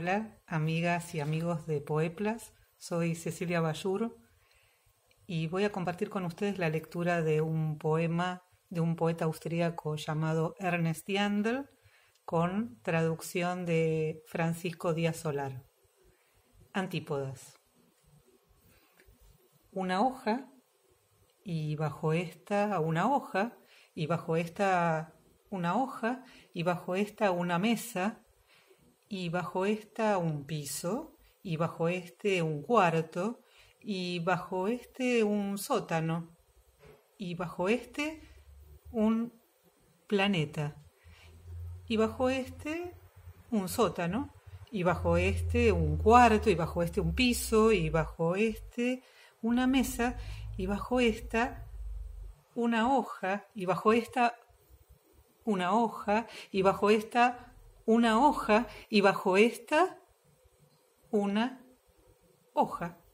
Hola, amigas y amigos de Poeplas. Soy Cecilia Bayur y voy a compartir con ustedes la lectura de un poema de un poeta austríaco llamado Ernest Jandl con traducción de Francisco Díaz Solar. Antípodas. Una hoja y bajo esta una hoja y bajo esta una hoja y bajo esta una mesa y bajo esta un piso, y bajo este un cuarto, y bajo este un sótano, y bajo este un planeta, y bajo este un sótano, y bajo este un cuarto, y bajo este un piso, y bajo este una mesa, y bajo esta una hoja, y bajo esta una hoja, y bajo esta una hoja y bajo esta una hoja.